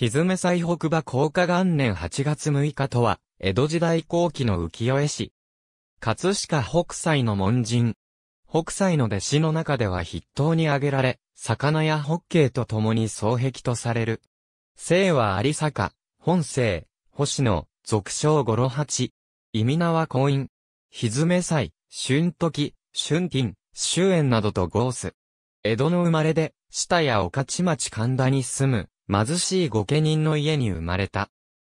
ひずめ最北場高架元年8月6日とは、江戸時代後期の浮世絵師。葛飾北斎の門人。北斎の弟子の中では筆頭に挙げられ、魚やホッケーと共に双壁とされる。姓は有坂、本姓、星野、俗称五郎八。意味名は婚姻。ひずめ祭、春時、春金、終焉などと合す。江戸の生まれで、下や御徒町神田に住む、貧しい御家人の家に生まれた。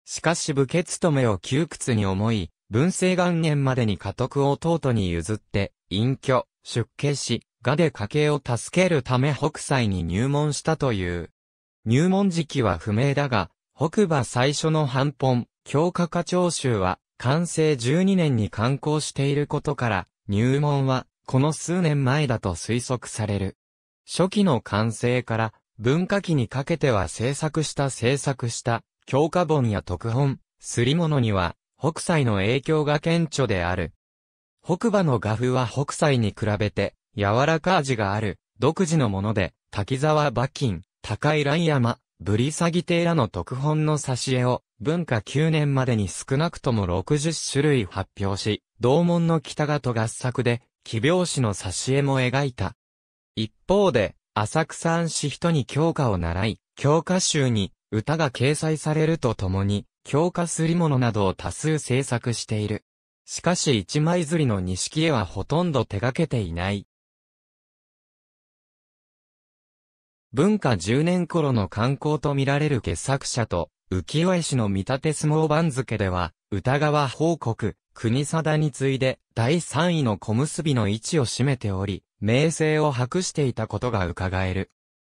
しかし武家勤めを窮屈に思い、文政元年までに家督を弟に譲って、隠居、出家し、我で家計を助けるため北斎に入門したという。入門時期は不明だが、北馬最初の半本、教科課長集は、完成12年に刊行していることから、入門は、この数年前だと推測される。初期の完成から、文化期にかけては制作した制作した、教科本や特本、すり物には、北斎の影響が顕著である。北馬の画風は北斎に比べて、柔らか味がある、独自のもので、滝沢馬琴、高井蘭山、ブリサギテらの特本の挿絵を、文化9年までに少なくとも60種類発表し、同門の北賀と合作で、奇病子の挿絵も描いた。一方で、浅草安市人に教科を習い、教科集に歌が掲載されるとともに、教科すり物などを多数制作している。しかし一枚釣りの錦絵はほとんど手掛けていない。文化10年頃の観光と見られる傑作者と、浮世絵師の見立て相撲番付では、歌川報国、国貞に次いで第3位の小結の位置を占めており、名声を博していたことが伺える。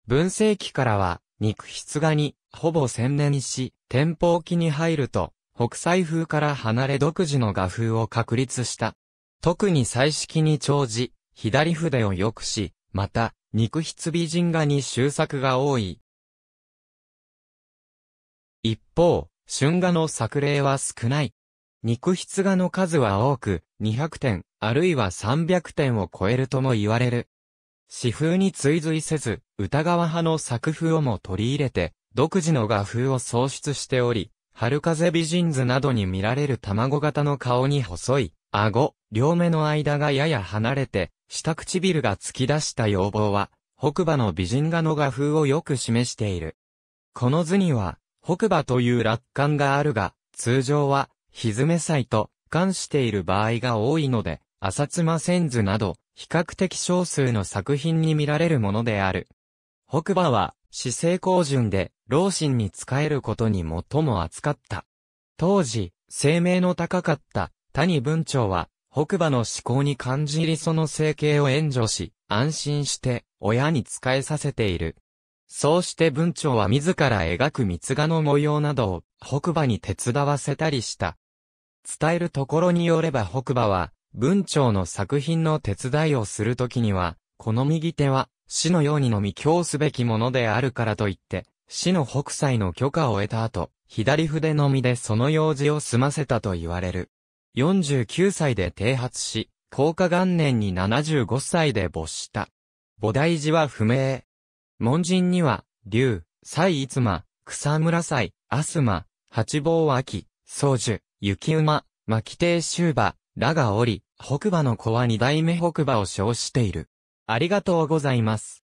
文世紀からは、肉筆画に、ほぼ専念し、天保期に入ると、北斎風から離れ独自の画風を確立した。特に彩色に長じ、左筆を良くし、また、肉筆美人画に修作が多い。一方、春画の作例は少ない。肉筆画の数は多く、200点、あるいは300点を超えるとも言われる。詩風に追随せず、歌川派の作風をも取り入れて、独自の画風を創出しており、春風美人図などに見られる卵型の顔に細い、顎、両目の間がやや離れて、下唇が突き出した要望は、北馬の美人画の画風をよく示している。この図には、北馬という楽観があるが、通常は、ひずめ祭と関している場合が多いので、浅妻千図など、比較的少数の作品に見られるものである。北馬は、姿勢高順で、老神に仕えることに最も扱った。当時、声明の高かった谷文長は、北馬の思考に感じりその生計を援助し、安心して、親に仕えさせている。そうして文長は自ら描く三つ賀の模様などを、北馬に手伝わせたりした。伝えるところによれば北馬は、文鳥の作品の手伝いをするときには、この右手は、死のようにのみ供すべきものであるからといって、死の北斎の許可を得た後、左筆のみでその用事を済ませたと言われる。49歳で剃発し、高下元年に75歳で没した。菩提寺は不明。門人には、竜、蔡逸馬、草村祭、アスマ、八坊秋、宗樹、雪馬、巻亭州馬、らがおり、北馬の子は二代目北馬を称している。ありがとうございます。